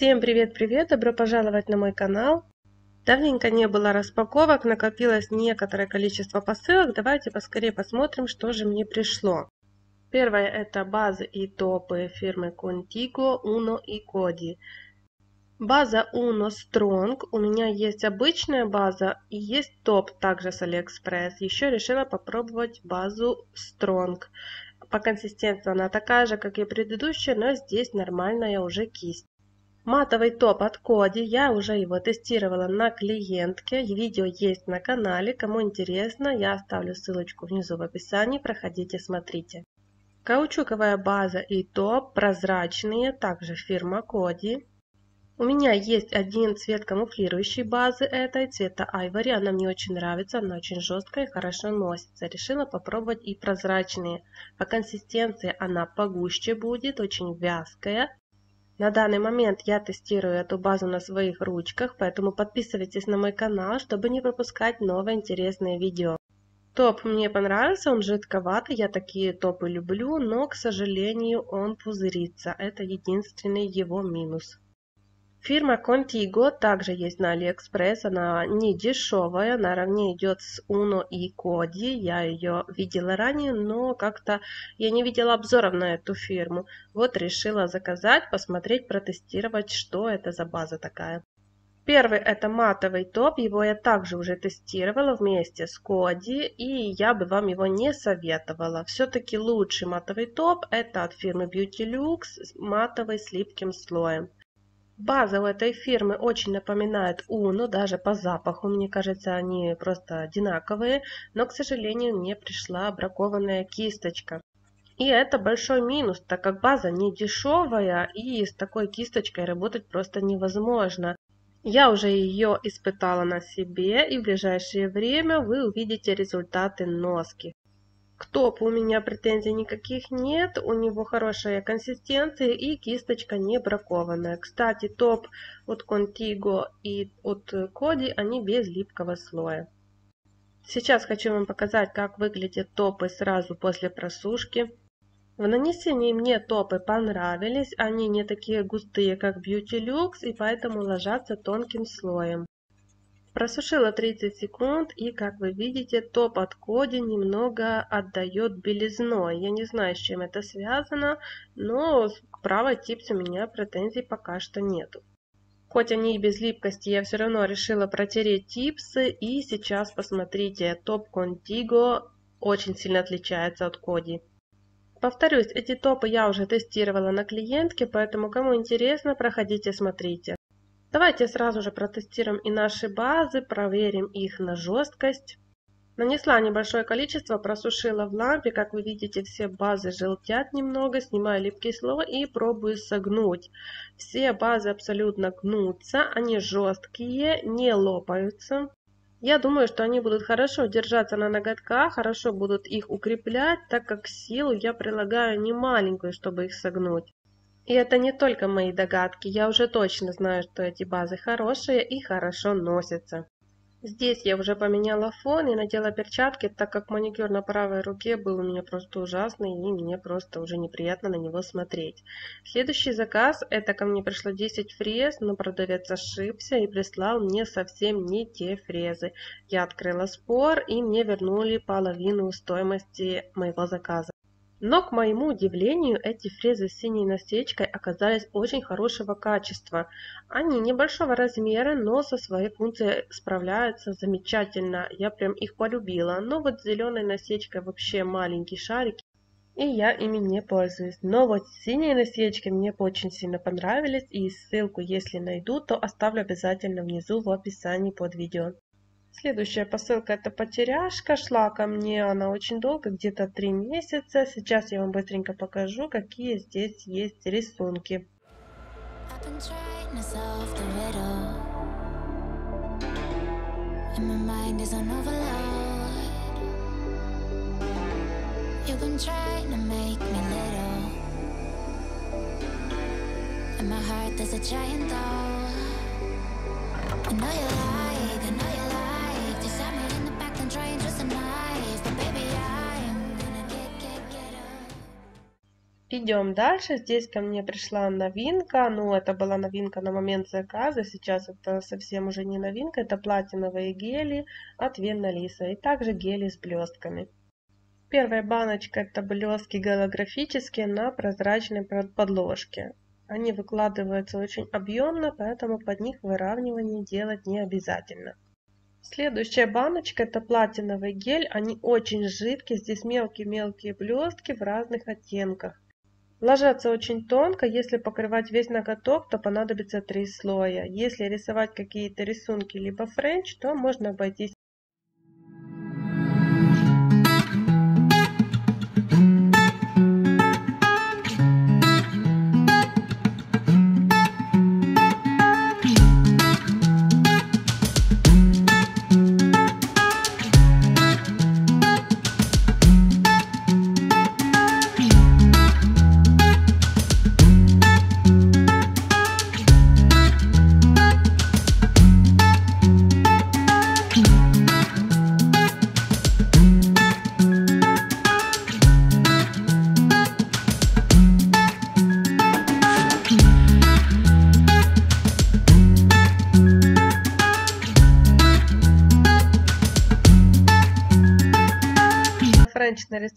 Всем привет-привет! Добро пожаловать на мой канал! Давненько не было распаковок, накопилось некоторое количество посылок. Давайте поскорее посмотрим, что же мне пришло. Первое это базы и топы фирмы Contigo, Uno и Коди. База Uno Strong. У меня есть обычная база и есть топ также с AliExpress. Еще решила попробовать базу Strong. По консистенции она такая же, как и предыдущая, но здесь нормальная уже кисть. Матовый топ от Коди, я уже его тестировала на клиентке, видео есть на канале, кому интересно, я оставлю ссылочку внизу в описании, проходите, смотрите. Каучуковая база и топ прозрачные, также фирма Коди. У меня есть один цвет камуфлирующей базы этой, цвета Айвори, она мне очень нравится, она очень жесткая и хорошо носится. Решила попробовать и прозрачные. По консистенции она погуще будет, очень вязкая на данный момент я тестирую эту базу на своих ручках, поэтому подписывайтесь на мой канал, чтобы не пропускать новые интересные видео. Топ мне понравился, он жидковатый, я такие топы люблю, но, к сожалению, он пузырится. Это единственный его минус. Фирма Contigo также есть на Алиэкспресс, она не дешевая, наравне идет с Uno и Коди, я ее видела ранее, но как-то я не видела обзоров на эту фирму. Вот решила заказать, посмотреть, протестировать, что это за база такая. Первый это матовый топ, его я также уже тестировала вместе с Коди, и я бы вам его не советовала. Все-таки лучший матовый топ это от фирмы Beauty Lux с матовой с липким слоем. База у этой фирмы очень напоминает Уну, даже по запаху, мне кажется, они просто одинаковые, но, к сожалению, мне пришла бракованная кисточка. И это большой минус, так как база не дешевая и с такой кисточкой работать просто невозможно. Я уже ее испытала на себе и в ближайшее время вы увидите результаты носки. К топу у меня претензий никаких нет, у него хорошая консистенция и кисточка не бракованная. Кстати, топ от Contigo и от Коди, они без липкого слоя. Сейчас хочу вам показать, как выглядят топы сразу после просушки. В нанесении мне топы понравились, они не такие густые, как Beauty Lux, и поэтому ложатся тонким слоем. Просушила 30 секунд и, как вы видите, топ от Коди немного отдает белизной. Я не знаю, с чем это связано, но к правой типсе у меня претензий пока что нету. Хоть они и без липкости, я все равно решила протереть типсы. И сейчас посмотрите, топ Contigo очень сильно отличается от Коди. Повторюсь, эти топы я уже тестировала на клиентке, поэтому кому интересно, проходите, смотрите. Давайте сразу же протестируем и наши базы, проверим их на жесткость. Нанесла небольшое количество, просушила в лампе. Как вы видите, все базы желтят немного. Снимаю липкий слой и пробую согнуть. Все базы абсолютно гнутся, они жесткие, не лопаются. Я думаю, что они будут хорошо держаться на ноготках, хорошо будут их укреплять, так как силу я прилагаю немаленькую, чтобы их согнуть. И это не только мои догадки, я уже точно знаю, что эти базы хорошие и хорошо носятся. Здесь я уже поменяла фон и надела перчатки, так как маникюр на правой руке был у меня просто ужасный и мне просто уже неприятно на него смотреть. Следующий заказ, это ко мне пришло 10 фрез, но продавец ошибся и прислал мне совсем не те фрезы. Я открыла спор и мне вернули половину стоимости моего заказа. Но, к моему удивлению, эти фрезы с синей насечкой оказались очень хорошего качества. Они небольшого размера, но со своей функцией справляются замечательно. Я прям их полюбила. Но вот с зеленой насечкой вообще маленькие шарики, И я ими не пользуюсь. Но вот синие насечки мне очень сильно понравились. И ссылку, если найду, то оставлю обязательно внизу в описании под видео. Следующая посылка это потеряшка. Шла ко мне она очень долго, где-то 3 месяца. Сейчас я вам быстренько покажу, какие здесь есть рисунки. And my heart there's a giant hole. I know you lie. Идем дальше. Здесь ко мне пришла новинка. Ну, это была новинка на момент заказа. Сейчас это совсем уже не новинка. Это платиновые гели от Венна Лиса. И также гели с блестками. Первая баночка это блестки голографические на прозрачной подложке. Они выкладываются очень объемно, поэтому под них выравнивание делать не обязательно. Следующая баночка это платиновый гель. Они очень жидкие. Здесь мелкие-мелкие блестки в разных оттенках. Ложатся очень тонко. Если покрывать весь ноготок, то понадобится три слоя. Если рисовать какие-то рисунки либо френч, то можно обойтись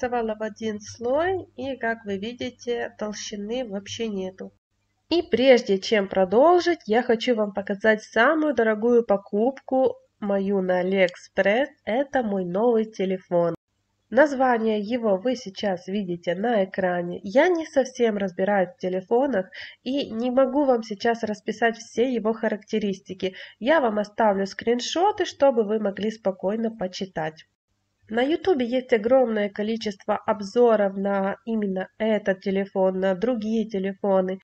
нарисовала в один слой и, как вы видите, толщины вообще нету. И прежде чем продолжить, я хочу вам показать самую дорогую покупку мою на Алиэкспресс. Это мой новый телефон. Название его вы сейчас видите на экране. Я не совсем разбираюсь в телефонах и не могу вам сейчас расписать все его характеристики. Я вам оставлю скриншоты, чтобы вы могли спокойно почитать. На ютубе есть огромное количество обзоров на именно этот телефон, на другие телефоны.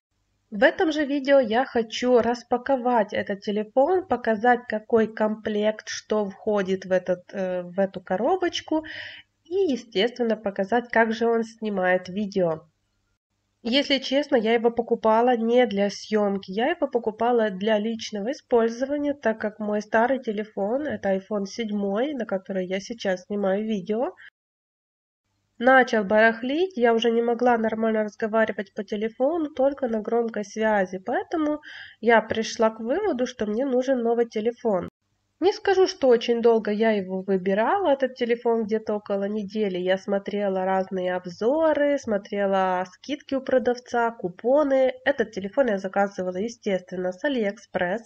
В этом же видео я хочу распаковать этот телефон, показать какой комплект, что входит в, этот, э, в эту коробочку и, естественно, показать, как же он снимает видео. Если честно, я его покупала не для съемки, я его покупала для личного использования, так как мой старый телефон, это iPhone 7, на который я сейчас снимаю видео, начал барахлить, я уже не могла нормально разговаривать по телефону, только на громкой связи, поэтому я пришла к выводу, что мне нужен новый телефон. Не скажу, что очень долго я его выбирала, этот телефон, где-то около недели. Я смотрела разные обзоры, смотрела скидки у продавца, купоны. Этот телефон я заказывала, естественно, с Алиэкспресс.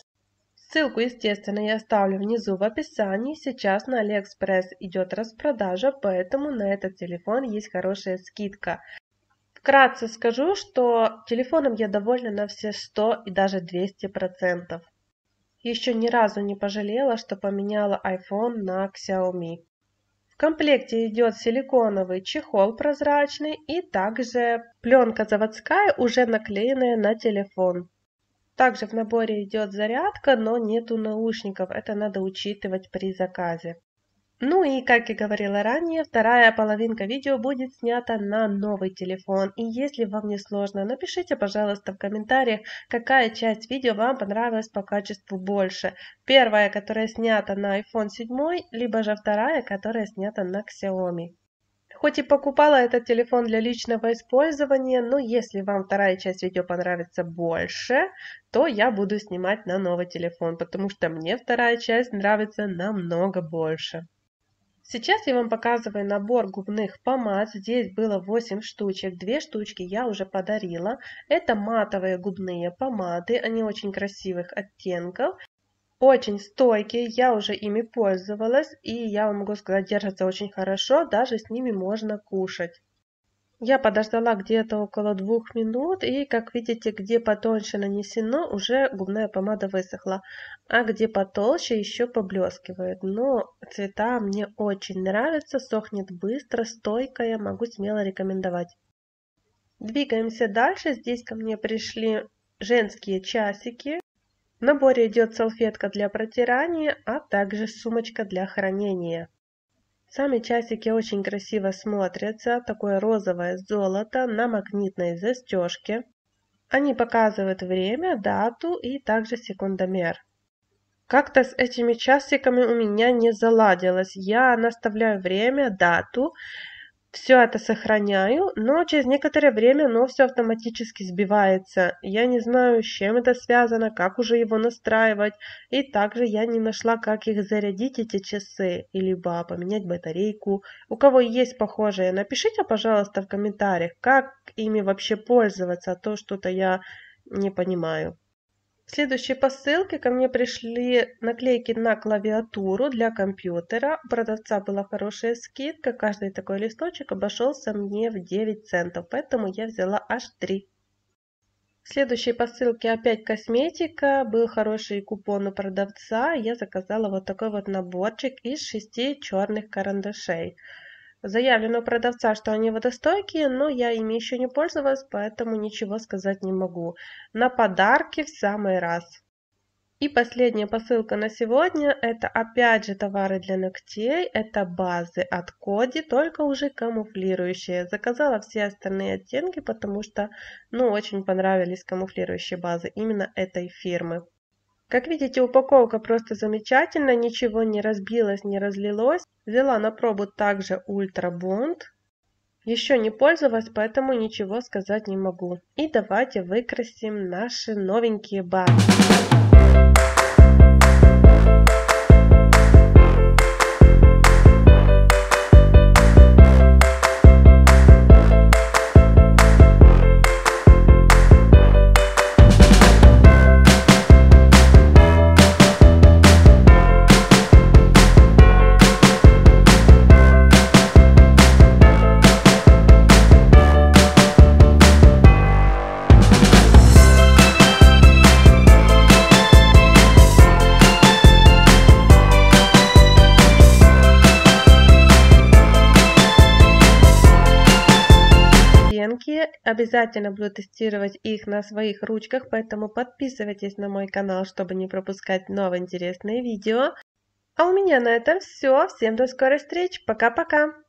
Ссылку, естественно, я оставлю внизу в описании. Сейчас на Алиэкспресс идет распродажа, поэтому на этот телефон есть хорошая скидка. Вкратце скажу, что телефоном я довольна на все 100 и даже 200%. Еще ни разу не пожалела, что поменяла iPhone на Xiaomi. В комплекте идет силиконовый чехол прозрачный и также пленка заводская, уже наклеенная на телефон. Также в наборе идет зарядка, но нету наушников, это надо учитывать при заказе. Ну и, как и говорила ранее, вторая половинка видео будет снята на новый телефон. И если вам не сложно, напишите, пожалуйста, в комментариях, какая часть видео вам понравилась по качеству больше. Первая, которая снята на iPhone 7, либо же вторая, которая снята на Xiaomi. Хоть и покупала этот телефон для личного использования, но если вам вторая часть видео понравится больше, то я буду снимать на новый телефон, потому что мне вторая часть нравится намного больше. Сейчас я вам показываю набор губных помад. Здесь было 8 штучек. Две штучки я уже подарила. Это матовые губные помады. Они очень красивых оттенков. Очень стойкие, я уже ими пользовалась, и я вам могу сказать, держатся очень хорошо, даже с ними можно кушать. Я подождала где-то около двух минут, и, как видите, где потоньше нанесено, уже губная помада высохла, а где потолще еще поблескивает. Но цвета мне очень нравятся, сохнет быстро, стойкая, могу смело рекомендовать. Двигаемся дальше. Здесь ко мне пришли женские часики. В наборе идет салфетка для протирания, а также сумочка для хранения. Сами часики очень красиво смотрятся, такое розовое золото на магнитной застежке. Они показывают время, дату и также секундомер. Как-то с этими часиками у меня не заладилось. Я наставляю время, дату все это сохраняю, но через некоторое время оно все автоматически сбивается. Я не знаю, с чем это связано, как уже его настраивать. И также я не нашла, как их зарядить, эти часы, либо поменять батарейку. У кого есть похожие, напишите, пожалуйста, в комментариях, как ими вообще пользоваться, а то что-то я не понимаю. В следующей посылке ко мне пришли наклейки на клавиатуру для компьютера. У продавца была хорошая скидка, каждый такой листочек обошелся мне в 9 центов, поэтому я взяла аж 3. В следующей посылке опять косметика, был хороший купон у продавца, я заказала вот такой вот наборчик из шести черных карандашей. Заявлено у продавца, что они водостойкие, но я ими еще не пользовалась, поэтому ничего сказать не могу. На подарки в самый раз. И последняя посылка на сегодня – это опять же товары для ногтей, это базы от Коди, только уже камуфлирующие. Заказала все остальные оттенки, потому что ну очень понравились камуфлирующие базы именно этой фирмы. Как видите, упаковка просто замечательная, ничего не разбилось, не разлилось. Взяла на пробу также Ультра Бонд. Еще не пользовалась, поэтому ничего сказать не могу. И давайте выкрасим наши новенькие бары. обязательно буду тестировать их на своих ручках, поэтому подписывайтесь на мой канал, чтобы не пропускать новые интересные видео. А у меня на этом все. Всем до скорой встречи. Пока-пока.